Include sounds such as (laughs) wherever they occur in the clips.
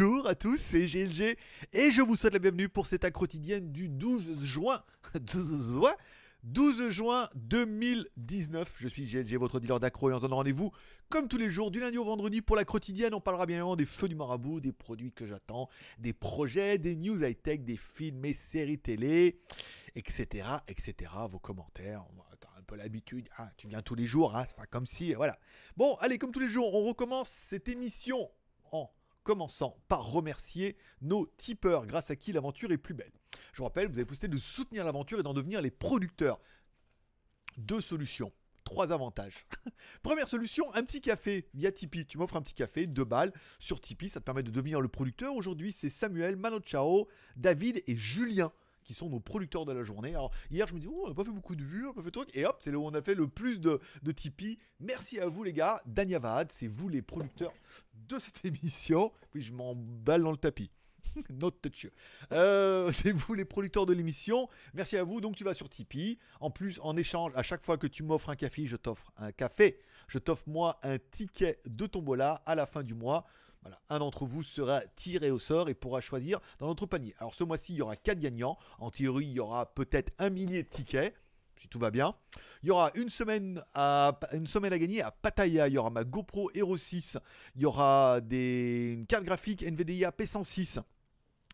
Bonjour à tous, c'est GLG et je vous souhaite la bienvenue pour cette accro quotidienne du 12 juin 12 (laughs) juin 2019. Je suis GLG, votre dealer d'accro et on se donne rendez-vous comme tous les jours du lundi au vendredi pour la quotidienne. On parlera bien évidemment des feux du marabout, des produits que j'attends, des projets, des news high-tech, des films et séries télé, etc. etc. Vos commentaires, on a un peu l'habitude. Ah, tu viens tous les jours, hein, c'est pas comme si. Voilà. Bon, allez, comme tous les jours, on recommence cette émission en commençant par remercier nos tipeurs grâce à qui l'aventure est plus belle. Je vous rappelle, vous avez poussé de soutenir l'aventure et d'en devenir les producteurs. Deux solutions trois avantages. (laughs) Première solution, un petit café via Tipeee. Tu m'offres un petit café, deux balles sur Tipeee, ça te permet de devenir le producteur. Aujourd'hui, c'est Samuel, Mano Chao, David et Julien qui sont nos producteurs de la journée. Alors hier, je me dis, oh, on n'a pas fait beaucoup de vues, on n'a pas fait de trucs. Et hop, c'est là où on a fait le plus de, de Tipeee. Merci à vous les gars. Danyavad, c'est vous les producteurs de cette (laughs) émission. Puis je m'emballe dans le tapis. (laughs) Not touch. Euh, (laughs) c'est vous les producteurs de l'émission. Merci à vous. Donc tu vas sur Tipeee. En plus, en échange, à chaque fois que tu m'offres un café, je t'offre un café. Je t'offre moi un ticket de tombola à la fin du mois. Voilà, un d'entre vous sera tiré au sort et pourra choisir dans notre panier. Alors ce mois-ci, il y aura 4 gagnants. En théorie, il y aura peut-être un millier de tickets si tout va bien. Il y aura une semaine à, une à gagner à Pataya. Il y aura ma GoPro Hero 6. Il y aura des, une carte graphique NVDA P106.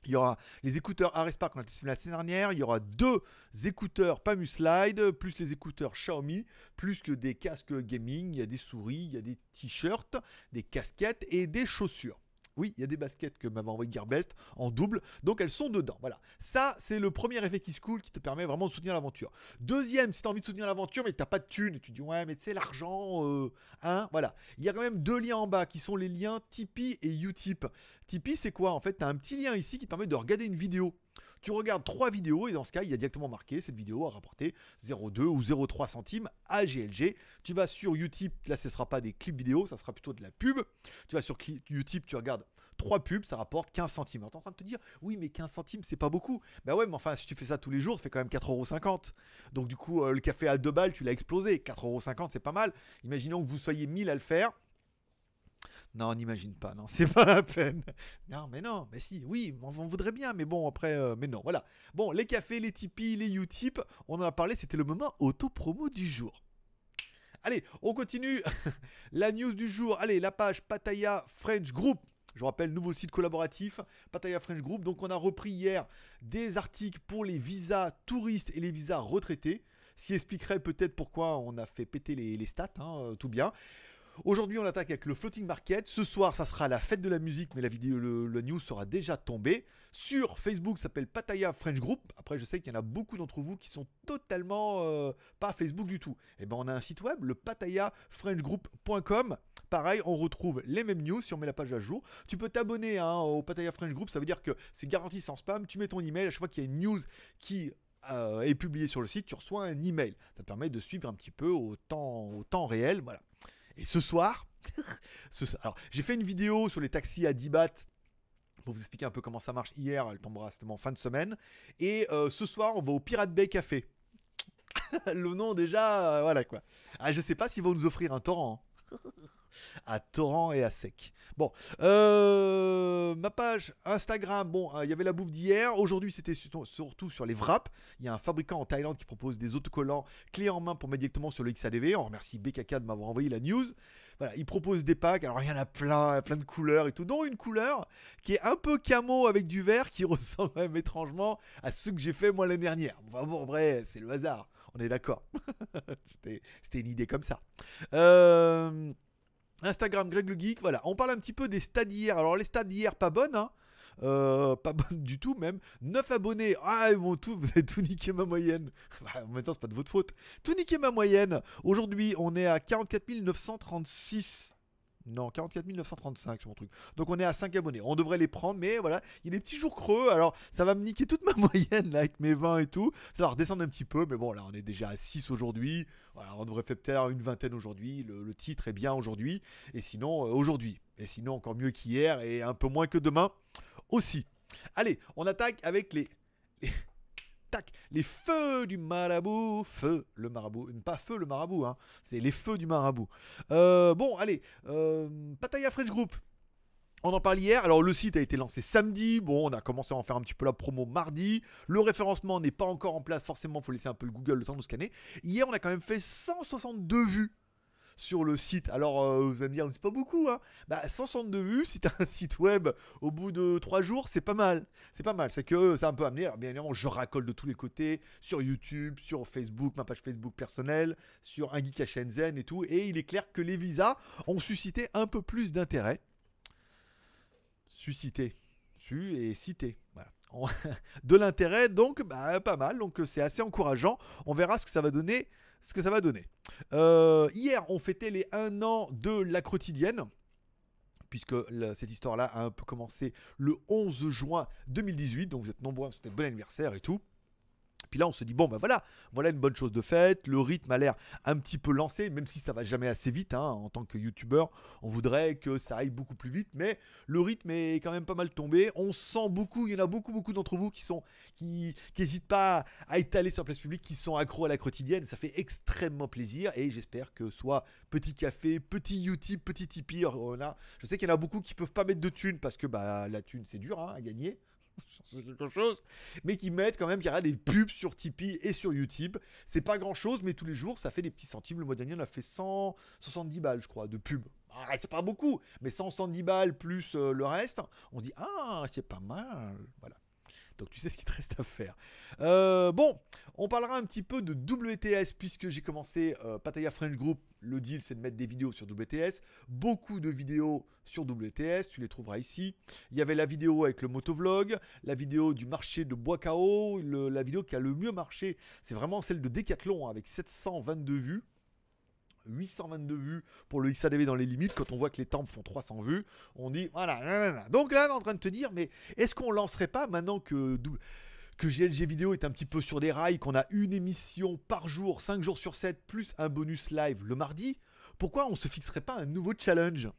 Il y aura les écouteurs Ares Park qu'on a testé la semaine dernière. Il y aura deux écouteurs Pamu Slide, plus les écouteurs Xiaomi, plus que des casques gaming. Il y a des souris, il y a des t-shirts, des casquettes et des chaussures. Oui, il y a des baskets que m'avait envoyé Gearbest en double, donc elles sont dedans. Voilà. Ça, c'est le premier effet qui se coule qui te permet vraiment de soutenir l'aventure. Deuxième, si tu as envie de soutenir l'aventure, mais t'as pas de thunes, et tu dis ouais, mais tu sais, l'argent, euh, hein, voilà. Il y a quand même deux liens en bas qui sont les liens Tipeee et Utip. Tipeee, c'est quoi En fait, tu un petit lien ici qui te permet de regarder une vidéo tu regardes trois vidéos et dans ce cas, il y a directement marqué cette vidéo a rapporté 0,2 ou 0,3 centimes à GLG. Tu vas sur Utip, là ce ne sera pas des clips vidéo, ça sera plutôt de la pub. Tu vas sur Utip, tu regardes trois pubs, ça rapporte 15 centimes. Alors es en train de te dire, oui mais 15 centimes c'est pas beaucoup. Bah ouais, mais enfin si tu fais ça tous les jours, ça fait quand même euros. Donc du coup, euh, le café à deux balles, tu l'as explosé. euros, c'est pas mal. Imaginons que vous soyez 1000 à le faire. Non, n'imagine pas, non, (laughs) c'est pas la peine. Non, mais non, mais si, oui, on, voudrait bien, mais bon, après, euh, mais non, voilà. Bon, les cafés, les tipis, les Utip, on en a parlé, c'était le moment auto-promo du jour. Allez, on continue. (laughs) la news du jour, allez, la page Pataya French Group. Je vous rappelle, nouveau site collaboratif, Pataya French Group. Donc, on a repris hier des articles pour les visas touristes et les visas retraités. Ce qui expliquerait peut-être pourquoi on a fait péter les, stats, hein, euh, tout bien. Aujourd'hui, on attaque avec le floating market. Ce soir, ça sera la fête de la musique, mais la vidéo, le, news sera déjà tombée. Sur Facebook, ça s'appelle Pataya French Group. Après, je sais qu'il y en a beaucoup d'entre vous qui sont totalement euh, pas Facebook du tout. Et eh ben, on a un site web, le patayafrenchgroup.com. Pareil, on retrouve les mêmes news si on met la page à jour. Tu peux t'abonner hein, au Pataya French Group, ça veut dire que c'est garanti sans spam. Tu mets ton email à chaque fois qu'il y a une news qui euh, est publiée sur le site, tu reçois un email. Ça te permet de suivre un petit peu au temps, au temps réel. Voilà. Et ce soir, (laughs) alors j'ai fait une vidéo sur les taxis à 10 bahts pour vous expliquer un peu comment ça marche hier, elle tombera justement fin de semaine. Et euh, ce soir, on va au Pirate Bay Café. (laughs) le nom déjà, euh, voilà quoi. Ah, je sais pas s'ils vont nous offrir un torrent. Hein. (laughs) à torrent et à sec. Bon, euh, ma page Instagram, bon, hein, il y avait la bouffe d'hier. Aujourd'hui, c'était surtout sur les wraps. Il y a un fabricant en Thaïlande qui propose des autocollants clés en main pour mettre directement sur le XADV. On remercie BKK de m'avoir envoyé la news. Voilà, il propose des packs. Alors, il y en a plein, plein de couleurs et tout, dont une couleur qui est un peu camo avec du vert qui (laughs) ressemble même étrangement à ceux que j'ai fait moi l'année dernière. Enfin bon, vrai, c'est le hasard on est d'accord. (laughs) c'était, une idée comme ça. Euh, Instagram Greg le Geek, voilà. On parle un petit peu des stades hier. Alors les stades hier pas bonnes, hein. euh, pas bonnes du tout même. 9 abonnés. Ah, bon, tout, vous avez tout niqué ma moyenne. (laughs) Bah, en même temps, c'est pas de votre faute. Tout niqué ma moyenne. Aujourd'hui, on est à 44 936. Non, 44 935 mon truc. Donc on est à 5 abonnés. On devrait les prendre, mais voilà, il y a des petits jours creux. Alors ça va me niquer toute ma (laughs) moyenne là avec mes 20 et tout. Ça va redescendre un petit peu, mais bon, là on est déjà à 6 aujourd'hui. Voilà, on devrait faire peut-être une vingtaine aujourd'hui. Le, titre est bien aujourd'hui. Et sinon, euh, aujourd'hui. Et sinon, encore mieux qu'hier et un peu moins que demain aussi. Allez, on attaque avec les tac, les feux du marabout, feu le marabout, pas feu le marabout, hein, c'est les feux du marabout. Euh, bon, allez, euh, fresh French Group. On en parle hier, alors le site a été lancé samedi, bon on a commencé à en faire un petit peu la promo mardi, le référencement n'est pas encore en place, forcément il faut laisser un peu le Google le temps de nous scanner. Hier on a quand même fait 162 vues sur le site. Alors, euh, vous allez me dire, c'est pas beaucoup, hein. Bah, 162 vues, si un site web au bout de 3 jours, c'est pas mal. C'est pas mal. C'est que ça a un peu amené. Alors, bien évidemment, je racole de tous les côtés, sur YouTube, sur Facebook, ma page Facebook personnelle, sur un geek à Shenzhen et tout. Et il est clair que les visas ont suscité un peu plus d'intérêt. Suscité. Su et cité. (laughs) de l'intérêt, donc bah, pas mal. Donc c'est assez encourageant. On verra ce que ça va donner ce que ça va donner. Euh, hier, on fêtait les 1 an de la quotidienne puisque cette histoire-là a un peu commencé le 11 juin 2018, donc vous êtes nombreux à hein, bon anniversaire et tout. Puis là, on se dit, bon, ben voilà, voilà une bonne chose de faite, le rythme a l'air un petit peu lancé, même si ça va jamais assez vite, hein. en tant que youtubeur, on voudrait que ça aille beaucoup plus vite, mais le rythme est quand même pas mal tombé, on sent beaucoup, il y en a beaucoup, beaucoup d'entre vous qui sont, qui n'hésitent pas à étaler sur la place publique, qui sont accros à la quotidienne, ça fait extrêmement plaisir, et j'espère que soit petit café, petit YouTube, petit Tipeee, oh je sais qu'il y en a beaucoup qui peuvent pas mettre de thunes, parce que bah, la thune c'est dur hein, à gagner, c'est (laughs) quelque chose, mais qui mettent quand même, y a des pubs sur Tipeee et sur YouTube. C'est pas grand chose, mais tous les jours, ça fait des petits centimes. Le mois dernier, on a fait 170 balles, je crois, de pubs. c'est pas beaucoup, mais 170 balles plus euh, le reste, on dit, ah, c'est pas mal. Voilà. Donc tu sais ce qu'il te reste à faire. Euh, bon, on parlera un petit peu de WTS puisque j'ai commencé euh, Pataya French Group. Le deal c'est de mettre des vidéos sur WTS. Beaucoup de vidéos sur WTS, tu les trouveras ici. Il y avait la vidéo avec le motovlog, la vidéo du marché de Bois la vidéo qui a le mieux marché, c'est vraiment celle de Decathlon avec 722 vues. 822 vues pour le XADV dans les limites, quand on voit que les temps font 300 vues, on dit voilà. Donc là, on est en train de te dire, mais est-ce qu'on lancerait pas maintenant que que GLG Vidéo est un petit peu sur des rails, qu'on a une émission par jour, 5 jours sur 7, plus un bonus live le mardi, pourquoi on se fixerait pas un nouveau challenge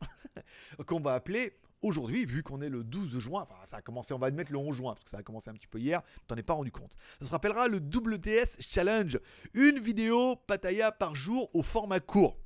(laughs) qu'on va appeler aujourd'hui, vu qu'on est le 12 juin, enfin ça a commencé, on va admettre le 11 juin, parce que ça a commencé un petit peu hier, t'en es pas rendu compte. Ça se rappellera le WTS Challenge, une vidéo Pataya par jour au format court.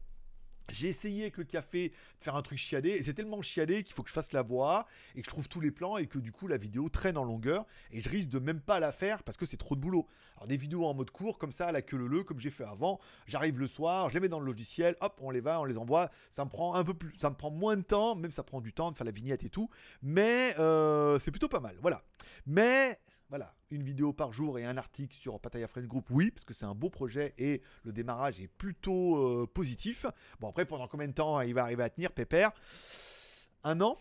J'ai essayé avec le café de faire un truc chiadé, et c'est tellement chiadé qu'il faut que je fasse la voix, et que je trouve tous les plans, et que du coup la vidéo traîne en longueur, et je risque de même pas la faire parce que c'est trop de boulot. Alors des vidéos en mode court, comme ça, à la queue leu comme j'ai fait avant, j'arrive le soir, je les mets dans le logiciel, hop, on les va, on les envoie, ça me prend un peu plus, ça me prend moins de temps, même ça prend du temps de faire la vignette et tout, mais euh, c'est plutôt pas mal, voilà. Mais voilà, une vidéo par jour et un article sur Pataya Friend Group, oui, parce que c'est un beau projet et le démarrage est plutôt euh, positif. Bon, après, pendant combien de temps hein, il va arriver à tenir, Pépère Un an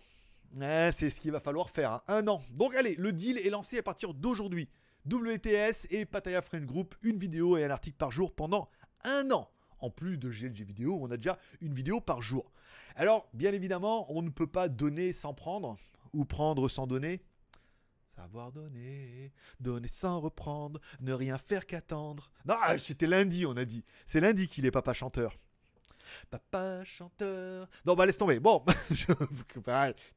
eh, C'est ce qu'il va falloir faire, hein. un an. Donc allez, le deal est lancé à partir d'aujourd'hui. WTS et Pataya Friend Group, une vidéo et un article par jour pendant un an en plus de GLG vidéo, on a déjà une vidéo par jour. Alors, bien évidemment, on ne peut pas donner sans prendre, ou prendre sans donner, Savoir donner, donner sans reprendre, ne rien faire qu'attendre. Non, ah, c'était lundi, on a dit. C'est lundi qu'il est papa chanteur. Papa chanteur. Non, bah laisse tomber. Bon, (laughs) je...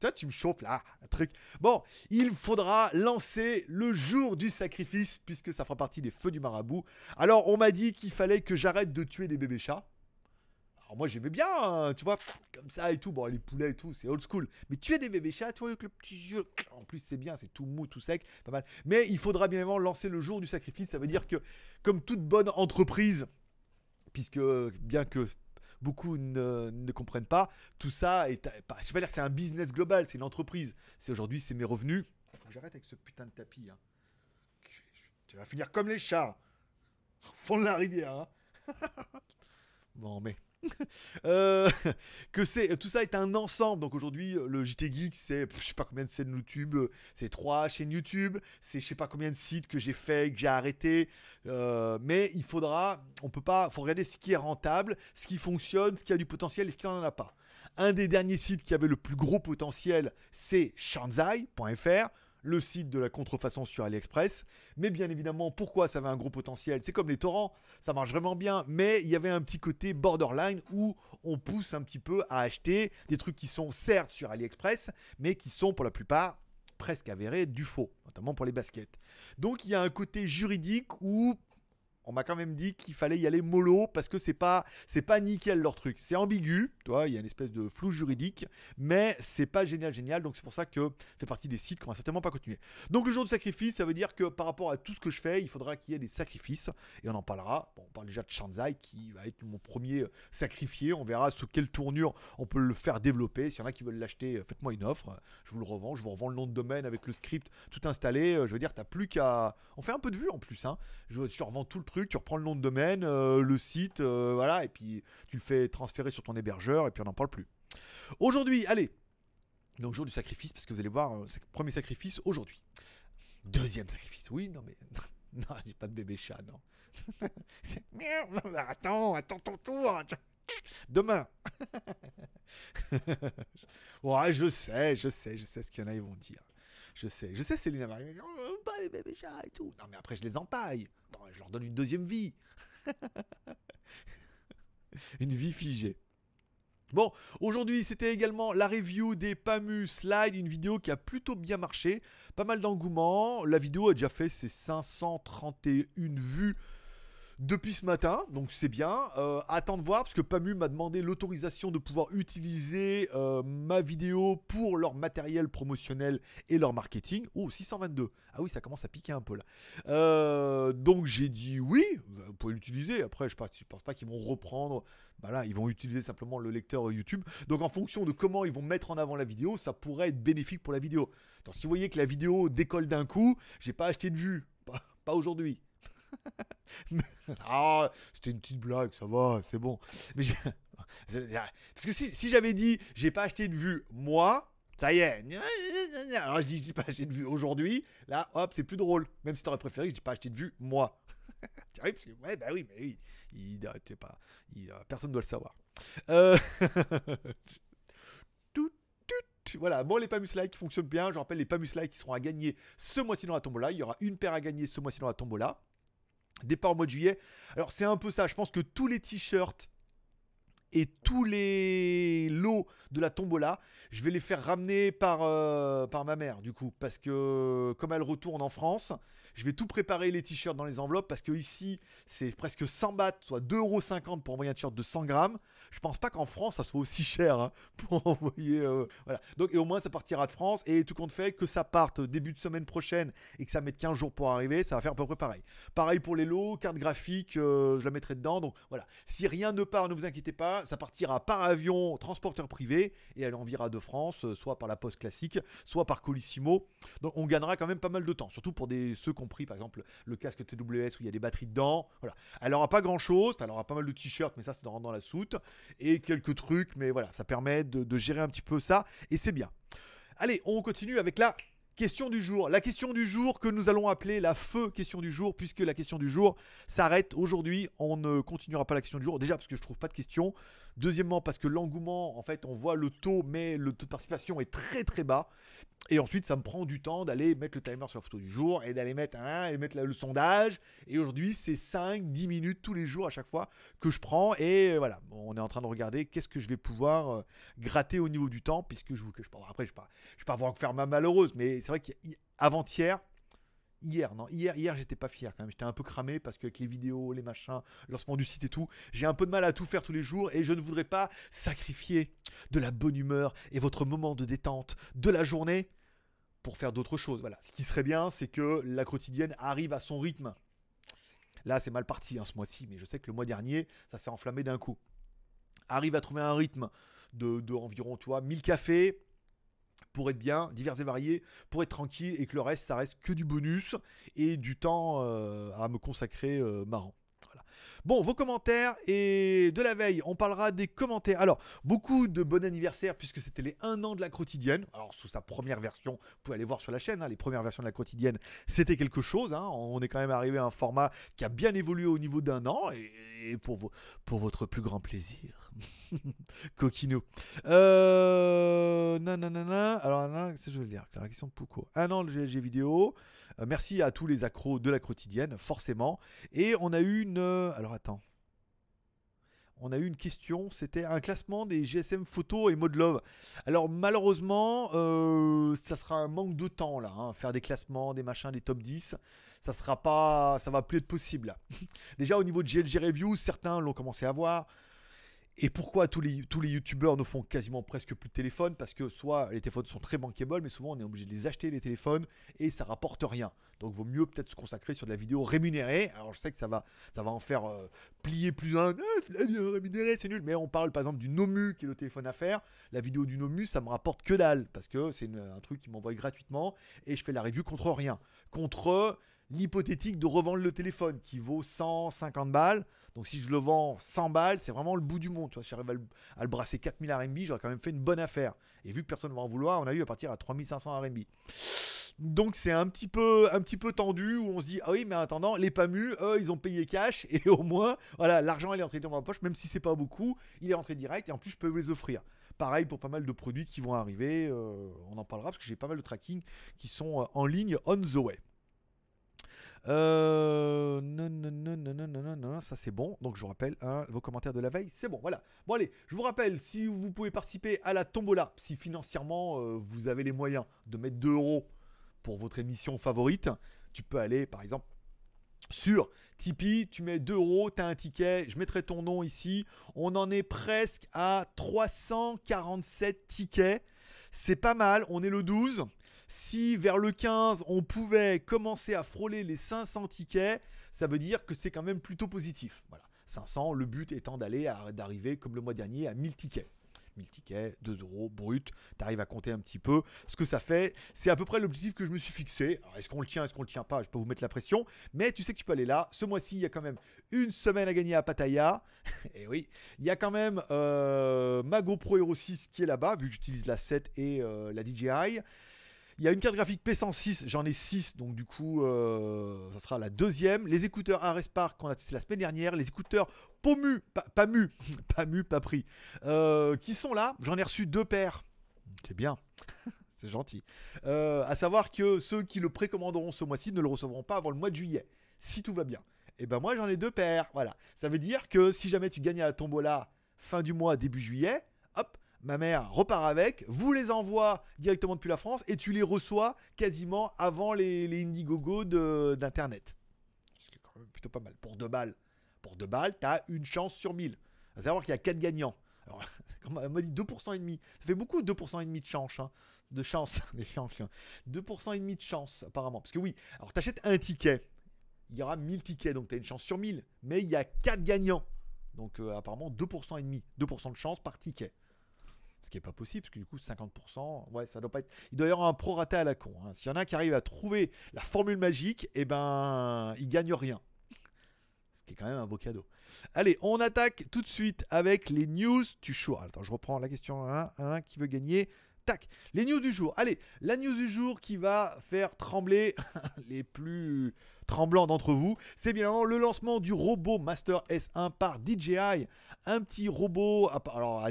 toi, tu me chauffes là, un truc. Bon, il faudra lancer le jour du sacrifice, puisque ça fera partie des feux du marabout. Alors, on m'a dit qu'il fallait que j'arrête de tuer des bébés chats moi j'aimais bien, hein, tu vois, comme ça et tout. Bon, les poulets et tout, c'est old school. Mais tu es des bébés chats, tu vois, avec le petit yeux. En plus, c'est bien, c'est tout mou, tout sec, pas mal. Mais il faudra bien évidemment lancer le jour du sacrifice. Ça veut dire que, comme toute bonne entreprise, puisque bien que beaucoup ne, comprennent pas. Tout ça est. Pas, je pas dire c'est un business global, c'est une entreprise. C'est aujourd'hui, c'est mes revenus. Faut que j'arrête avec ce putain de tapis. Hein. Tu vas finir comme les chats. Au fond de la rivière. Hein. (laughs) bon, mais. (laughs) Euh, (laughs) que c'est tout ça est un ensemble. Donc aujourd'hui, euh, le JT Geek, c'est je sais pas combien de scènes YouTube, euh, c'est trois chaînes YouTube, c'est je sais pas combien de sites que j'ai fait, que j'ai arrêté. mais il faudra, on peut pas, faut regarder ce qui est rentable, ce qui fonctionne, ce qui a du potentiel et ce qui n'en a pas. Un des derniers sites qui avait le plus gros potentiel, c'est shanzai.fr le site de la contrefaçon sur AliExpress. Mais bien évidemment, pourquoi ça avait un gros potentiel C'est comme les torrents, ça marche vraiment bien, mais il y avait un petit côté borderline où on pousse un petit peu à acheter des trucs qui sont certes sur AliExpress, mais qui sont pour la plupart presque avérés du faux, notamment pour les baskets. Donc il y a un côté juridique où on m'a quand même dit qu'il fallait y aller mollo parce que c'est pas c'est pas nickel leur truc. C'est ambigu, toi, il y a une espèce de flou juridique, mais c'est pas génial génial. Donc c'est pour ça que fait partie des sites qu'on va certainement pas continuer. Donc le jour de sacrifice, ça veut dire que par rapport à tout ce que je fais, il faudra qu'il y ait des sacrifices et on en parlera. on parle déjà de Shanzai qui va être mon premier sacrifié. On verra sous quelle tournure on peut le faire développer. S'il y en a qui veulent l'acheter, euh, faites-moi une offre. Je vous le revends. Je vous revends le nom de domaine avec le script tout installé. Euh, je veux dire, t'as plus qu'à. On fait un peu de vue en plus. Hein. Je, revends tout le tu reprends le nom de domaine, euh, le site, euh, voilà, et puis tu le fais transférer sur ton hébergeur, et puis on n'en parle plus. Aujourd'hui, allez, donc jour du sacrifice, parce que vous allez voir, euh, premier sacrifice aujourd'hui. Deuxième sacrifice, oui, non mais... (laughs) Non, j'ai pas de bébé chat, non. (laughs) Merde, attends, attends ton tour. Demain. (laughs) ouais, je sais, je sais, je sais ce qu'il y en a, ils vont dire. Je sais, je sais, Céline va pas oh, les bébés chats et tout. Non, mais après, je les empaille. je leur donne une deuxième vie. (laughs) une vie figée. Bon, aujourd'hui c'était également la review des PAMU Slide, une vidéo qui a plutôt bien marché, pas mal d'engouement, la vidéo a déjà fait ses 531 vues depuis ce matin, donc c'est bien. Euh, attends de voir, parce que Pamu m'a demandé l'autorisation de pouvoir utiliser euh, ma vidéo pour leur matériel promotionnel et leur marketing. Oh, 622. Ah oui, ça commence à piquer un peu là. Euh, donc j'ai dit oui, vous pouvez l'utiliser. Après, je ne pense, pas qu'ils vont reprendre. Bah ils vont utiliser simplement le lecteur YouTube. Donc en fonction de comment ils vont mettre en avant la vidéo, ça pourrait être bénéfique pour la vidéo. si vous voyez que la vidéo décolle d'un coup, j'ai pas acheté de vue. pas aujourd'hui. (laughs) ah, c'était une petite blague, ça va, c'est bon. Mais (laughs) Parce que si, j'avais dit, j'ai pas acheté de vue, moi, ça y est. Alors je dis, j'ai pas acheté de vue aujourd'hui, là, hop, c'est plus drôle. Même si t'aurais préféré, je j'ai pas acheté de vue, moi. oui, (laughs) parce que, ouais, bah oui, mais oui, il, il pas, il, euh, personne doit le savoir. Euh, voilà, bon, les Pamus like fonctionnent bien. Je rappelle les Pamus like qui seront à gagner ce mois-ci dans la tombola. Il y aura une paire à gagner ce mois-ci dans la tombola. Départ au mois de juillet. Alors c'est un peu ça, je pense que tous les t-shirts et tous les lots de la tombola, je vais les faire ramener par, euh, par ma mère, du coup, parce que comme elle retourne en France, je vais tout préparer les t-shirts dans les enveloppes, parce que ici, c'est presque 100 bahts, soit 2,50€ pour envoyer un t-shirt de 100 grammes. Je pense pas qu'en France, ça soit aussi cher hein, (laughs) pour envoyer. Euh, voilà. Donc, et au moins, ça partira de France, et tout compte fait, que ça parte début de semaine prochaine et que ça mette 15 jours pour arriver, ça va faire à peu près pareil. Pareil pour les lots, cartes graphiques, euh, je la mettrai dedans, donc voilà. Si rien ne part, ne vous inquiétez pas ça, partira par avion, transporteur privé, et elle vira de France, euh, soit par la poste classique, soit par Colissimo. Donc on gagnera quand même pas mal de temps, surtout pour des, ceux qui ont pris par exemple le casque TWS où il y a des batteries dedans. Voilà. Elle aura pas grand chose, elle aura pas mal de t-shirts, mais ça c'est dans, la soute, et quelques trucs, mais voilà, ça permet de gérer un petit peu ça, et c'est bien. Allez, on continue avec la question du jour. La question du jour que nous allons appeler la feu question du jour, puisque la question du jour s'arrête aujourd'hui. On ne continuera pas la question du jour, déjà parce que je trouve pas de question. Deuxièmement, parce que l'engouement, en fait, on voit le taux, mais le taux de participation est très très bas. Et ensuite, ça me prend du temps d'aller mettre le timer sur la photo du jour et d'aller mettre et mettre le sondage. Et aujourd'hui, c'est 5, 10 minutes tous les jours à chaque fois que je prends. Et voilà, on est en train de regarder qu'est-ce que je vais pouvoir euh, gratter au niveau du temps, puisque je vous je pas. Après, je ne vais pas, je faire ma malheureuse, mais c'est vrai qu'avant-hier, hier, non, hier, hier j'étais pas fier quand même, j'étais un peu cramé parce que les vidéos, les machins, lancement du site et tout, j'ai un peu de mal à tout faire tous les jours et je ne voudrais pas sacrifier de la bonne humeur et votre moment de détente de la journée pour faire d'autres choses. Voilà, ce qui serait bien, c'est que la quotidienne arrive à son rythme. Là, c'est mal parti en hein, ce mois-ci, mais je sais que le mois dernier, ça s'est enflammé d'un coup. Arrive à trouver un rythme de, environ, tu 1000 cafés, pour être bien, divers et variés, pour être tranquille et que le reste, ça reste que du bonus et du temps euh, à me consacrer euh, marrant. Voilà. Bon, vos commentaires et de la veille, on parlera des commentaires. Alors, beaucoup de bon anniversaire puisque c'était les 1 an de la quotidienne. Alors, sous sa première version, vous pouvez aller voir sur la chaîne, hein, les premières versions de la quotidienne, c'était quelque chose. Hein. On est quand même arrivé à un format qui a bien évolué au niveau d'un an et, pour, vous pour votre plus grand plaisir (laughs) Coquino. Euh, nanana. Alors, je vais le lire. La question de Pouco. Un an de GLG vidéo. Euh, merci à tous les accros de la quotidienne, forcément. Et on a eu une. Euh, alors, attends. On a eu une question, c'était un classement des GSM photo et mode love. Alors malheureusement, euh, ça sera un manque de temps là, hein. faire des classements, des machins, des top 10 ça sera pas, ça va plus être possible. (laughs) Déjà au niveau de GLG Review, certains l'ont commencé à voir, et pourquoi tous les, tous les youtubeurs ne font quasiment presque plus de téléphone Parce que soit les téléphones sont très bankable, mais souvent on est obligé de les acheter les téléphones et ça rapporte rien. Donc vaut mieux peut-être se consacrer sur de la vidéo rémunérée. Alors je sais que ça va, ça va en faire euh, plier plus un. Ah, la vidéo rémunérée, c'est nul. Mais on parle par exemple du Nomu qui est le téléphone à faire. La vidéo du Nomu, ça me rapporte que dalle parce que c'est un truc qui m'envoie gratuitement et je fais la review contre rien. Contre l'hypothétique de revendre le téléphone qui vaut 150 balles. Donc si je le vends 100 balles, c'est vraiment le bout du monde. Tu vois, si j'arrive à, le brasser 4000 RMB, j'aurais quand même fait une bonne affaire. Et vu que personne ne va en vouloir, on a eu à partir à 3500 RMB. Donc c'est un petit peu un petit peu tendu où on se dit ah oui mais attendant les PAMU eux ils ont payé cash (laughs) et au moins voilà l'argent il est rentré dans ma poche même si c'est pas beaucoup il est rentré direct et en plus je peux les offrir. Pareil pour pas mal de produits qui vont arriver, euh, on en parlera parce que j'ai pas mal de tracking qui sont euh, en ligne on the way. Euh, non, non, non, non, non, non, non, ça c'est bon. Donc je vous rappelle hein, vos commentaires de la veille, c'est bon, voilà. Bon allez, je vous rappelle, si vous pouvez participer à la tombola, si financièrement euh, vous avez les moyens de mettre 2 euros pour votre émission favorite, tu peux aller par exemple sur Tipeee, tu mets 2 euros, tu as un ticket, je mettrai ton nom ici. On en est presque à 347 tickets. C'est pas mal, on est le 12. Si vers le 15, on pouvait commencer à frôler les 500 tickets, ça veut dire que c'est quand même plutôt positif. Voilà. 500, le but étant d'aller d'arriver comme le mois dernier à 1000 tickets. 1000 tickets, 2 euros brut, tu arrives à compter un petit peu ce que ça fait. C'est à peu près l'objectif que je me suis fixé. est-ce qu'on le tient, est-ce qu'on le tient pas Je peux vous mettre la pression, mais tu sais que tu peux aller là. Ce mois-ci, il y a quand même une semaine à gagner à Pattaya. (laughs) et eh oui, il y a quand même euh, ma GoPro Hero 6 qui est là-bas, vu que j'utilise la 7 et euh, la DJI. Il y a une carte graphique P106, j'en ai 6, donc du coup, euh, ça sera la deuxième. Les écouteurs Arespar qu'on a testé la semaine dernière, les écouteurs Pomu, pas, PAMU, mu, pas mu, pas pris, euh, qui sont là. J'en ai reçu deux paires. C'est bien. (laughs) C'est gentil. Euh, à savoir que ceux qui le précommanderont ce mois-ci ne le recevront pas avant le mois de juillet, si tout va bien. Et eh ben moi j'en ai deux paires, voilà. Ça veut dire que si jamais tu gagnes à la tombola fin du mois, début juillet, ma mère repart avec, vous les envoie directement depuis la France et tu les reçois quasiment avant les, Indiegogo d'Internet. Ce quand même plutôt pas mal. Pour deux balles. Pour deux balles, t'as une chance sur 1000. À savoir qu'il y a quatre gagnants. Alors, (laughs) on m'a dit 2% et demi. Ça fait beaucoup 2% et demi de chance. Hein. De chance. (laughs) Des 2% et demi de chance, apparemment. Parce que oui, alors t'achètes un ticket. Il y aura 1000 tickets, donc as une chance sur 1000. Mais il y a 4 gagnants. Donc euh, apparemment 2% et demi. 2% de chance par ticket. Ce qui n'est pas possible, parce que du coup, 50%, ouais, ça doit pas être. Il doit y avoir un prorata à la con. Hein. S'il y en a qui arrive à trouver la formule magique, et eh ben, il gagne rien. Ce qui est quand même un beau cadeau. Allez, on attaque tout de suite avec les news du jour. Attends, je reprends la question hein, hein, qui veut gagner. Tac, les news du jour. Allez, la news du jour qui va faire trembler (laughs) les plus tremblant d'entre vous, c'est bien le lancement du robot Master S1 par DJI. Un petit robot à, alors à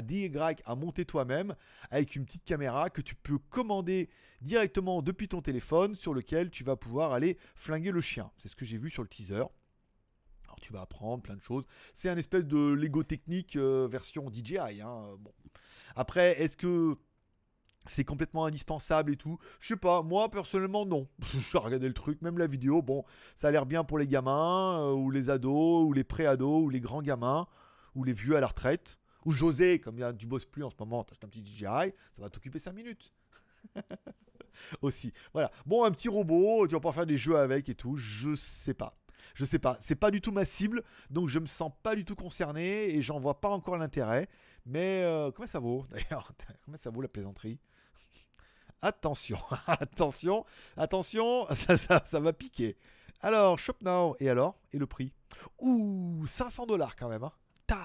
à monter toi-même avec une petite caméra que tu peux commander directement depuis ton téléphone sur lequel tu vas pouvoir aller flinguer le chien. C'est ce que j'ai vu sur le teaser. Alors tu vas apprendre plein de choses. C'est un espèce de Lego technique euh, version DJI. Hein, bon. Après, est-ce que c'est complètement indispensable et tout. Je sais pas, moi personnellement non. (laughs) J'ai regardé le truc, même la vidéo, bon, ça a l'air bien pour les gamins, euh, ou les ados, ou les pré-ados, ou les grands gamins, ou les vieux à la retraite, ou José, comme il du bosses plus en ce moment, t'achètes un petit DJI, ça va t'occuper 5 minutes. (laughs) Aussi, voilà. Bon, un petit robot, tu vas pouvoir faire des jeux avec et tout, je sais pas. Je sais pas, c'est pas du tout ma cible, donc je me sens pas du tout concerné et j'en vois pas encore l'intérêt. Mais euh, comment ça vaut (laughs) d'ailleurs Comment ça vaut la plaisanterie (laughs) Attention, attention, attention, (laughs) ça, va piquer. Alors, Shop Now, et alors Et le prix Ouh, 500 dollars quand même. Hein. Ta,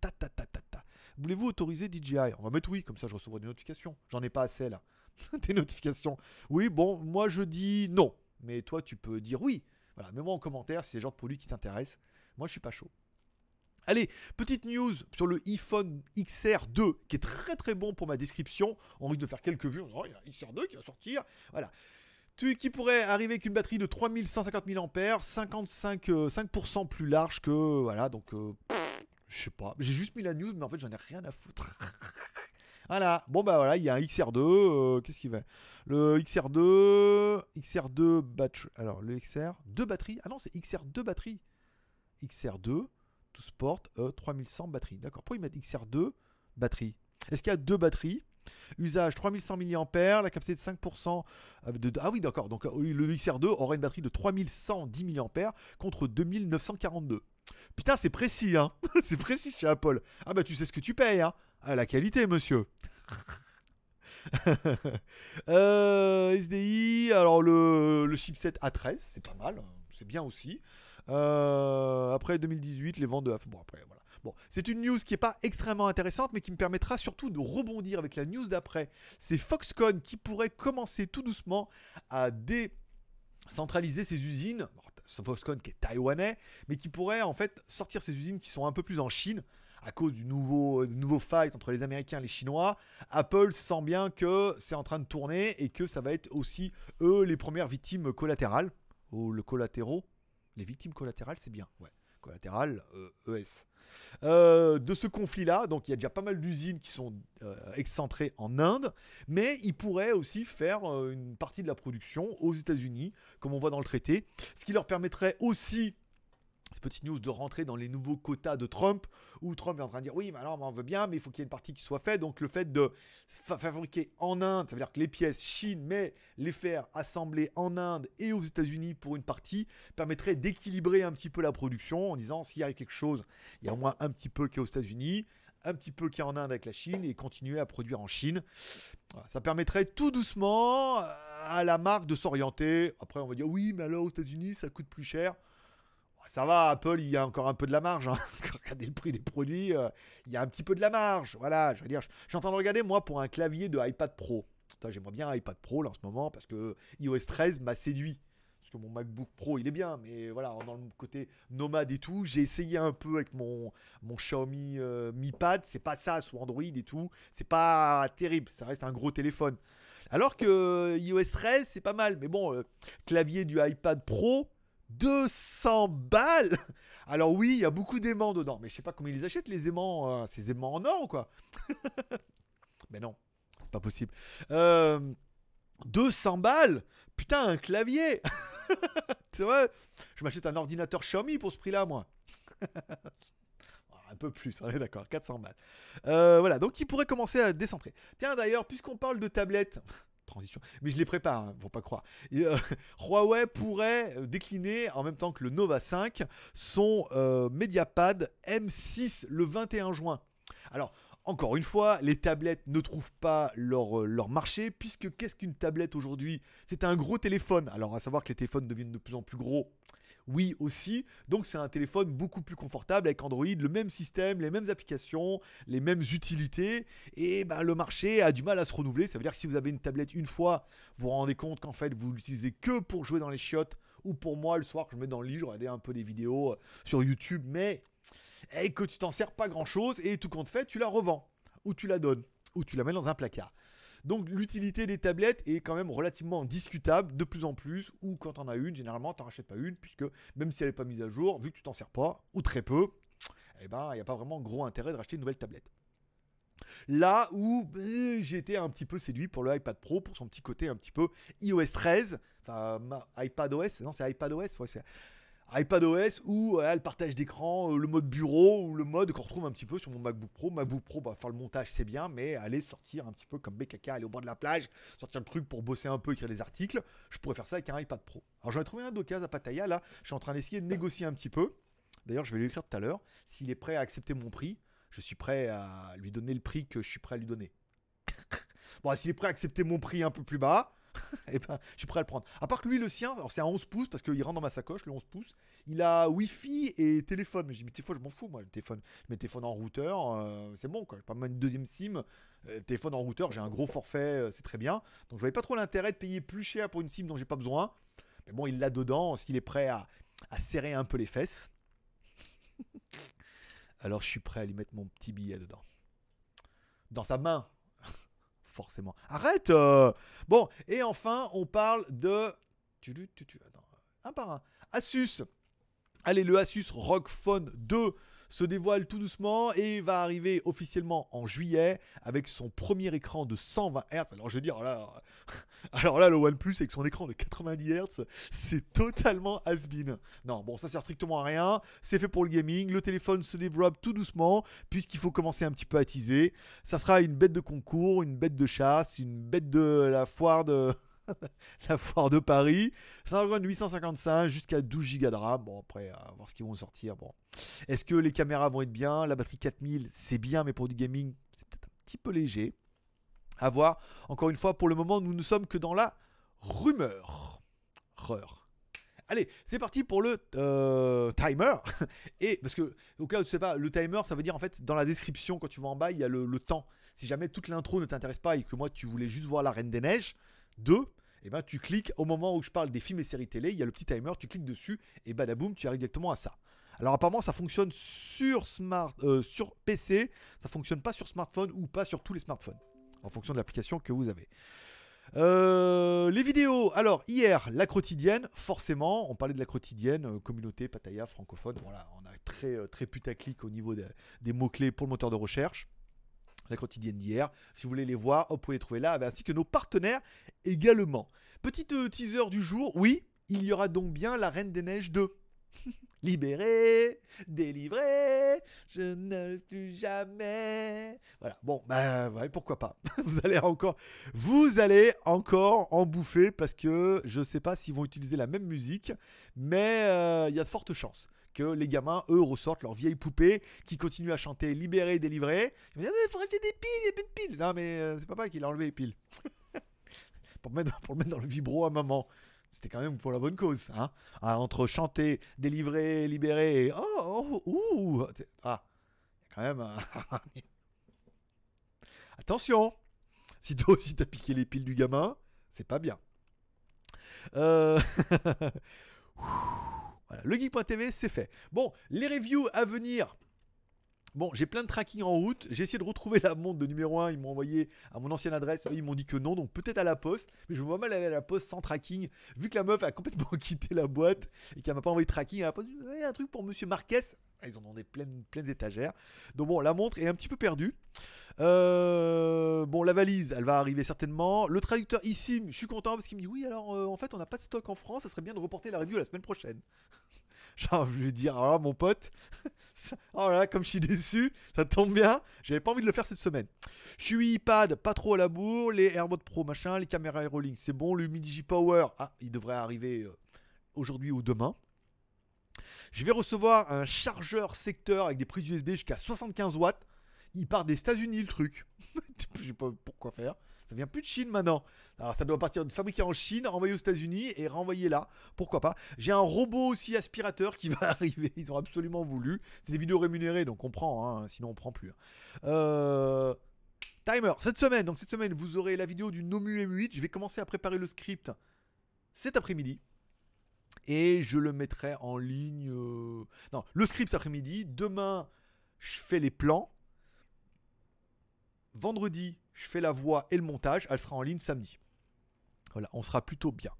ta, ta, ta, ta, ta. Voulez-vous autoriser DJI On va mettre oui, comme ça je recevrai des notifications. J'en ai pas assez là. (laughs) des notifications. Oui, bon, moi je dis non. Mais toi, tu peux dire oui. Voilà, mets-moi en commentaire si c'est le genre de produit qui t'intéresse. Moi, je suis pas chaud. Allez, petite news sur le iPhone XR2 qui est très très bon pour ma description. On risque de faire quelques vues. Oh, il y a un XR2 qui va sortir. Voilà tu qui pourrait arriver avec une batterie de 3150 mAh, 55, 5% plus large que. Voilà, donc. Euh, je sais pas. J'ai juste mis la news, mais en fait, j'en ai rien à foutre. (laughs) voilà. Bon, bah voilà, il y a un XR2. Euh, qu'est-ce qu'il va Le XR2. XR2 batterie. Alors, le XR. 2 batteries. Ah non, c'est XR2 batterie. XR2 to Sport 3100 batteries, D'accord. Pourquoi il met XR2 batterie Est-ce qu'il y a deux batteries Usage 3100 mAh, la capacité de 5%. Euh, de, ah oui, d'accord. Donc euh, le XR2 aura une batterie de 3110 mAh contre 2942. Putain, c'est précis, hein. (laughs) c'est précis chez Apple. Ah bah tu sais ce que tu payes, hein. Ah, la qualité, monsieur. SDI, (laughs) euh, alors le chipset A13, c'est pas mal, hein. c'est bien aussi. Euh, après 2018, les ventes de Bon, après, voilà. Bon, c'est une news qui n'est pas extrêmement intéressante, mais qui me permettra surtout de rebondir avec la news d'après. C'est Foxconn qui pourrait commencer tout doucement à décentraliser ses usines. Foxconn qui est taïwanais, mais qui pourrait en fait sortir ses usines qui sont un peu plus en Chine à cause du nouveau, nouveau fight entre les Américains et les Chinois, Apple sent bien que c'est en train de tourner et que ça va être aussi eux les premières victimes collatérales, ou le collatéraux, les victimes collatérales, c'est bien. Ouais. Collatéral, ES. Euh, e euh, de ce conflit-là, donc il y a déjà pas mal d'usines qui sont euh, excentrées en Inde, mais ils pourraient aussi faire une partie de la production aux États-Unis, comme on voit dans le traité, ce qui leur permettrait aussi petite news de rentrer dans les nouveaux quotas de Trump, où Trump est en train de dire oui, mais alors on veut bien, mais il faut qu'il y ait une partie qui soit faite. Donc le fait de fabriquer en Inde, ça veut dire que les pièces Chine, mais les faire assembler en Inde et aux États-Unis pour une partie, permettrait d'équilibrer un petit peu la production en disant s'il y a quelque chose, il y a au moins un petit peu qui est aux États-Unis un petit peu qui est en Inde avec la Chine et continuer à produire en Chine. ça permettrait tout doucement à la marque de s'orienter. Après, on va dire oui, mais alors aux États-Unis, ça coûte plus cher ça va, Apple, il y a encore un peu de la marge. Hein. (laughs) Regardez le prix des produits, euh, il y a un petit peu de la marge. Voilà, je veux dire, j'entends regarder, moi, pour un clavier de iPad Pro. J'aimerais bien un iPad Pro là, en ce moment parce que iOS 13 m'a séduit. Parce que mon MacBook Pro, il est bien, mais voilà, dans le côté nomade et tout, j'ai essayé un peu avec mon, mon Xiaomi euh, Mi Pad. C'est pas ça sous Android et tout. C'est pas terrible. Ça reste un gros téléphone. Alors que euh, iOS 13, c'est pas mal. Mais bon, clavier du iPad Pro, 200 balles (laughs) Alors oui, il y a beaucoup d'aimants dedans, mais je sais pas comment ils achètent les aimants, euh, ces aimants en or quoi. (laughs) mais non, c'est pas possible. 200 euh, balles Putain, un clavier C'est (laughs) vrai Je m'achète un ordinateur Xiaomi pour ce prix-là, moi. Ah, un peu plus, on est d'accord, 400 balles. Euh, voilà, donc il pourrait commencer à décentrer. Tiens d'ailleurs, puisqu'on parle de tablettes, transition. Mais je les prépare, ne hein, faut pas croire. Euh, (laughs) Huawei pourrait euh, décliner en même temps que le Nova 5 son euh, MediaPad M6 le 21 juin. Alors, encore une fois, les tablettes ne trouvent pas leur, leur marché, puisque qu'est-ce qu'une tablette aujourd'hui C'est un gros téléphone. Alors, à savoir que les téléphones deviennent de plus en plus gros oui aussi. Donc c'est un téléphone beaucoup plus confortable avec Android, le même système, les mêmes applications, les mêmes utilités. Et ben, le marché a du mal à se renouveler. Ça veut dire que si vous avez une tablette une fois, vous vous rendez compte qu'en fait vous l'utilisez que pour jouer dans les chiottes ou pour moi le soir je me mets dans le lit, je regarde un peu des vidéos euh, sur YouTube, mais eh, que tu t'en sers pas grand chose et tout compte fait, tu la revends ou tu la donnes ou tu la mets dans un placard. Donc l'utilité des tablettes est quand même relativement discutable de plus en plus, ou quand en as une, généralement n'en rachètes pas une, puisque même si elle n'est pas mise à jour, vu que tu t'en sers pas, ou très peu, eh ben il n'y a pas vraiment gros intérêt de racheter une nouvelle tablette. Là où euh, j'ai été un petit peu séduit pour le iPad Pro, pour son petit côté un petit peu iOS 13, enfin OS, non c'est iPadOS, ouais, c'est iPadOS ou elle le partage d'écran, euh, le mode bureau ou le mode qu'on retrouve un petit peu sur mon MacBook Pro. MacBook Pro, bah, faire le montage c'est bien, mais aller sortir un petit peu comme BKK, aller au bord de la plage, sortir le truc pour bosser un peu, écrire des articles, je pourrais faire ça avec un iPad Pro. Alors j'en ai trouvé un d'occasion à Pattaya, là, je suis en train d'essayer de négocier un petit peu. D'ailleurs, je vais lui écrire tout à l'heure. S'il est prêt à accepter mon prix, je suis prêt à lui donner le prix que je suis prêt à lui donner. (laughs) bon, s'il est prêt à accepter mon prix un peu plus bas, (laughs) et eh ben, je suis prêt à le prendre. À part que lui, le sien, alors c'est un 11 pouces parce qu'il rentre dans ma sacoche, le 11 pouces. Il a Wi-Fi et téléphone. Mais je dis, mais téléphone, je m'en fous, moi, le téléphone. Je téléphone en routeur, euh, c'est bon, quoi. pas même une deuxième SIM. Euh, téléphone en routeur, j'ai un gros forfait, euh, c'est très bien. Donc, je n'avais pas trop l'intérêt de payer plus cher pour une SIM dont j'ai pas besoin. Mais bon, il l'a dedans, s'il est prêt à, à serrer un peu les fesses. (laughs) alors, je suis prêt à lui mettre mon petit billet dedans. Dans sa main, forcément. Arrête euh. Bon, et enfin, on parle de... Attends, un par un. Asus Allez, le Asus ROG Phone 2 se dévoile tout doucement et va arriver officiellement en juillet avec son premier écran de 120 Hz. Alors je veux dire, (laughs) alors là, le OnePlus avec son écran de 90 Hz, c'est totalement has Non, bon, ça sert strictement à rien, c'est fait pour le gaming, le téléphone se développe tout doucement puisqu'il faut commencer un petit peu à teaser. Ça sera une bête de concours, une bête de chasse, une bête de la foire de... (laughs) la foire de Paris. Snapdragon 855 jusqu'à 12 Go de RAM. Bon, après, à voir ce qu'ils vont sortir. Bon. Est-ce que les caméras vont être bien La batterie 4000, c'est bien, mais pour du gaming, c'est peut-être un petit peu léger. À voir. Encore une fois, pour le moment, nous ne sommes que dans la rumeur. Rumeur. Allez, c'est parti pour le euh, timer. (laughs) Et parce que, au cas où tu sais pas, le timer, ça veut dire en fait, dans la description, quand tu vas en bas, il y a le, le temps. Si jamais toute l'intro ne t'intéresse pas et que moi, tu voulais juste voir la Reine des Neiges 2, et eh ben tu cliques au moment où je parle des films et séries télé, il y a le petit timer, tu cliques dessus et badaboum, tu arrives directement à ça. Alors apparemment ça fonctionne sur euh, sur PC, ça fonctionne pas sur smartphone ou pas sur tous les smartphones en fonction de l'application que vous avez. Euh, les vidéos, alors hier, la quotidienne, forcément, on parlait de la quotidienne, euh, communauté, pataya, francophone, voilà, on a très, très putaclic au niveau des mots-clés pour le moteur de recherche la quotidienne d'hier. Si vous voulez les voir, vous pouvez les trouver là, ainsi que nos partenaires également. Petite euh, teaser du jour, oui, il y aura donc bien la Reine des Neiges 2. (laughs) Libéré, délivré, je ne le suis jamais. Voilà, bon, bah, pourquoi pas. (laughs) Vous allez encore, vous allez encore en bouffer parce que je ne sais pas s'ils vont utiliser la même musique, mais euh, il y a de fortes chances que les gamins, eux, ressortent leurs vieilles poupées qui continuent à chanter libéré, délivré. Il me dit mais faut des piles, il n'y a plus de piles. Non, mais euh, c'est papa qui l'a enlevé les piles. (laughs) pour, mettre, pour le mettre dans le vibro à maman. C'était quand même pour la bonne cause. Hein ah, entre chanter, délivrer, libérer oh, oh, ouh. Ah, il y a quand même. (laughs) Attention Si toi aussi t'as piqué les piles du gamin, c'est pas bien. Euh... (laughs) Voilà, le c'est fait. Bon, les reviews à venir. Bon, j'ai plein de tracking en route. J'ai essayé de retrouver la montre de numéro 1. Ils m'ont envoyé à mon ancienne adresse. Ils m'ont dit que non, donc peut-être à la poste. Mais je me vois mal aller à la poste sans tracking. Vu que la meuf a complètement (laughs) quitté la boîte et qu'elle m'a pas envoyé de tracking, à la poste, un truc pour monsieur Marquez. Ils en ont des pleines, pleines étagères. Donc bon, la montre est un petit peu perdue. Euh, bon, la valise, elle va arriver certainement. Le traducteur ici, je suis content parce qu'il me dit oui, alors euh, en fait, on n'a pas de stock en France. Ça serait bien de reporter la review la semaine prochaine. Genre, je vais dire, ah, mon pote, (laughs) Oh là comme je suis déçu, ça tombe bien, j'avais pas envie de le faire cette semaine. Je suis iPad, pas trop à la bourre, les AirPods Pro machin, les caméras AeroLink, c'est bon, le Midigi Power, ah, il devrait arriver euh, aujourd'hui ou demain. Je vais recevoir un chargeur secteur avec des prises USB jusqu'à 75 watts. Il part des États-Unis le truc. (laughs) je sais pas pourquoi faire. Ça vient plus de Chine maintenant. Alors ça doit partir de fabriquer en Chine, renvoyer aux États-Unis et renvoyé là. Pourquoi pas J'ai un robot aussi aspirateur qui (laughs) va arriver. Ils ont absolument voulu. C'est des vidéos rémunérées, donc on prend. Hein. sinon on prend plus. Hein. Euh, timer, cette semaine, donc cette semaine, vous aurez la vidéo du Nomu M8. Je vais commencer à préparer le script cet après-midi. Et je le mettrai en ligne. Euh, non, le script cet après-midi. Demain, je fais les plans. Vendredi, je fais la voix et le montage, elle sera en ligne samedi. Voilà, on sera plutôt bien.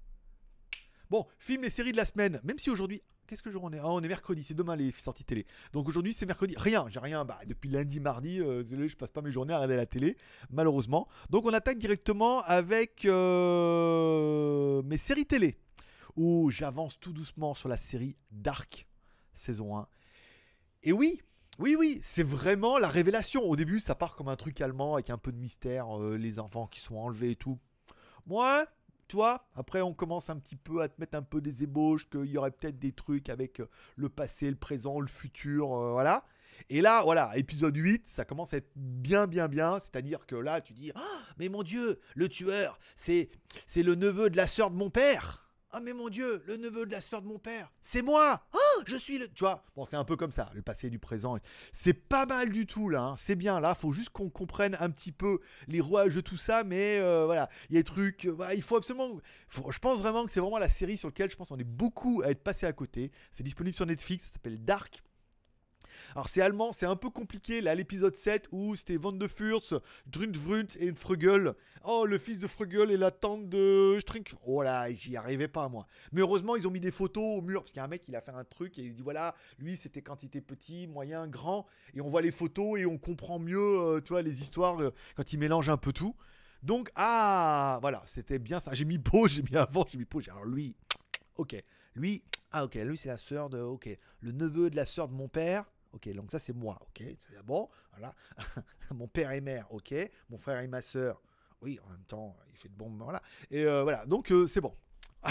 Bon, film et séries de la semaine, même si aujourd'hui, qu'est-ce que jour on est Ah, on est mercredi, c'est demain les sorties télé. Donc aujourd'hui, c'est mercredi. Rien, j'ai rien. Bah, depuis lundi, mardi, euh, désolé, je passe pas mes journées à regarder la télé, malheureusement. Donc on attaque directement avec euh, mes séries télé, où j'avance tout doucement sur la série Dark, saison 1. Et oui, oui, oui, c'est vraiment la révélation. Au début, ça part comme un truc allemand avec un peu de mystère, euh, les enfants qui sont enlevés et tout. Moi, toi, après on commence un petit peu à te mettre un peu des ébauches, qu'il y aurait peut-être des trucs avec euh, le passé, le présent, le futur, euh, voilà. Et là, voilà, épisode 8, ça commence à être bien, bien, bien. C'est-à-dire que là, tu dis, ah, mais mon Dieu, le tueur, c'est, c'est le neveu de la sœur de mon père. Ah mais mon Dieu, le neveu de la sœur de mon père, c'est moi Ah, je suis le... Tu vois, bon c'est un peu comme ça, le passé du présent. C'est pas mal du tout là, hein. c'est bien là, faut juste qu'on comprenne un petit peu les rouages de tout ça, mais euh, voilà, il y a des trucs, euh, il faut absolument... je pense vraiment que c'est vraiment la série sur laquelle je pense qu'on est beaucoup à être passé à côté. C'est disponible sur Netflix, ça s'appelle Dark. Alors c'est allemand, c'est un peu compliqué là, l'épisode 7 où c'était Van de Furst, Drundvrunt et Frugel. Oh, le fils de Frugel et la tante de Strink. Oh là, j'y arrivais pas moi. Mais heureusement, ils ont mis des photos au mur parce qu'il y a un mec, il a fait un truc et il dit voilà, lui c'était quantité petit, moyen, grand et on voit les photos et on comprend mieux, euh, tu vois, les histoires euh, quand il mélange un peu tout. Donc, ah, voilà, c'était bien ça. J'ai mis beau, j'ai mis avant, j'ai mis beau. Alors lui, ok. Lui, ah ok, lui c'est la sœur de, ok, le neveu de la sœur de mon père. Ok, donc ça c'est moi, ok. Ah bon, voilà. (laughs) Mon père et mère, ok. Mon frère et ma soeur, oui, en même temps, il fait de bons moments Et euh, voilà, donc euh, c'est bon.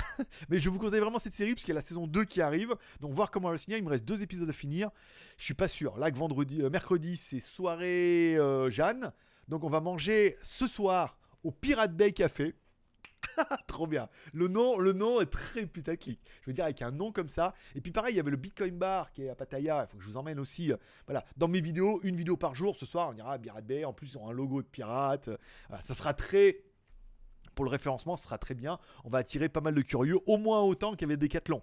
(laughs) mais je vous conseille vraiment cette série puisqu'il y a la saison 2 qui arrive. Donc voir comment elle le Il me reste deux épisodes à finir. Je suis pas sûr. Là vendredi, euh, mercredi, c'est soirée Jeanne. Donc on va manger ce soir au Pirate Bay Café. (laughs) Trop bien. Le nom, le nom est très putaclic. Je veux dire, avec un nom comme ça. Et puis pareil, il y avait le Bitcoin Bar qui est à Pattaya. Il faut que je vous emmène aussi. Euh, voilà, dans mes vidéos, une vidéo par jour. Ce soir, on ira à Pirate Bay. En plus, ils a un logo de pirate. Euh, ça sera très. Pour le référencement, ce sera très bien. On va attirer pas mal de curieux, au moins autant qu'il y avait Decathlon.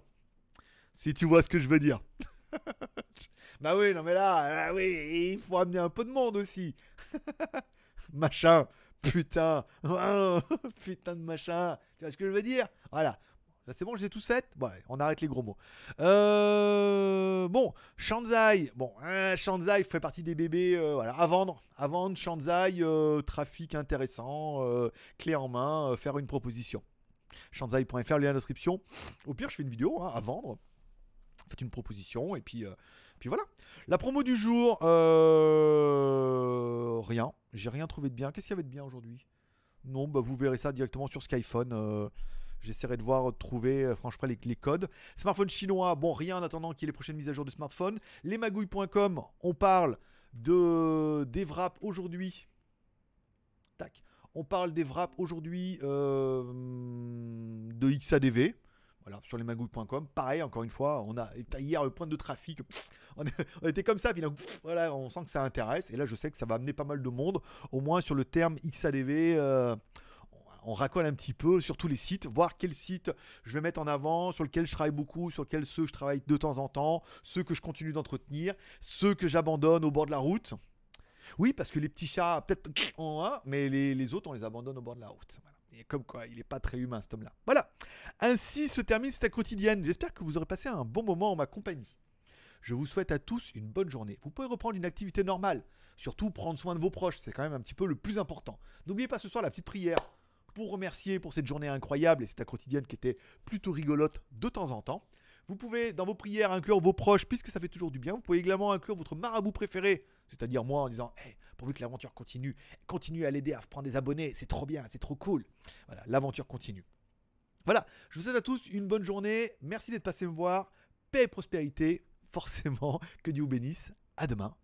Si tu vois ce que je veux dire. (laughs) bah oui, non mais là, là ah oui, il faut amener un peu de monde aussi. (laughs) Machin putain, (laughs) putain de machin. Tu vois ce que je veux dire Voilà. Là, c'est bon, j'ai tout fait tous Bon, on arrête les gros mots. Euh, bon, Shanzai. Bon, hein, Shanzai fait partie des bébés euh, voilà, à vendre. À vendre, Shanzai, euh, trafic intéressant, euh, clé en main, faire une proposition. Shanzai.fr, lien d'inscription. Au pire, je fais une vidéo hein, à vendre. Faites une proposition et puis, puis voilà. La promo du jour, rien. J'ai rien trouvé de bien. Qu'est-ce qu'il y avait de bien aujourd'hui Non, bah vous verrez ça directement sur Skyphone. Euh, j'essaierai de voir, de trouver, euh, franchement, les, codes. Smartphone chinois, bon, rien en attendant qu'il y ait les prochaines mises à jour de smartphone. Lesmagouilles.com, on parle de Wraps aujourd'hui. Tac. On parle des Wraps aujourd'hui euh, de XADV. Voilà, sur magouts.com, pareil, encore une fois, on a hier le point de trafic, (laughs) on, était comme ça, puis voilà, on sent que ça intéresse, et là je sais que ça va amener pas mal de monde, au moins sur le terme XADV. Euh, on racole un petit peu sur tous les sites, voir quel site je vais mettre en avant, sur lequel je travaille beaucoup, sur quel ceux je travaille de temps en temps, ceux que je continue d'entretenir, ceux que j'abandonne au bord de la route. Oui, parce que les petits chats, peut-être un, mais les, autres, on les abandonne au bord de la route. Et comme quoi, il n'est pas très humain, cet homme-là. Voilà. Ainsi se termine cette quotidienne. J'espère que vous aurez passé un bon moment en ma compagnie. Je vous souhaite à tous une bonne journée. Vous pouvez reprendre une activité normale. Surtout prendre soin de vos proches, c'est quand même un petit peu le plus important. N'oubliez pas ce soir la petite prière pour remercier pour cette journée incroyable et cette quotidienne qui était plutôt rigolote de temps en temps. Vous pouvez dans vos prières inclure vos proches puisque ça fait toujours du bien. Vous pouvez également inclure votre marabout préféré, c'est-à-dire moi en disant hey, pourvu que l'aventure continue, continue à l'aider à prendre des abonnés, c'est trop bien, c'est trop cool. Voilà, l'aventure continue. Voilà, je vous souhaite à tous une bonne journée. Merci d'être passé me voir. Paix et prospérité, forcément. Que Dieu vous bénisse. À demain.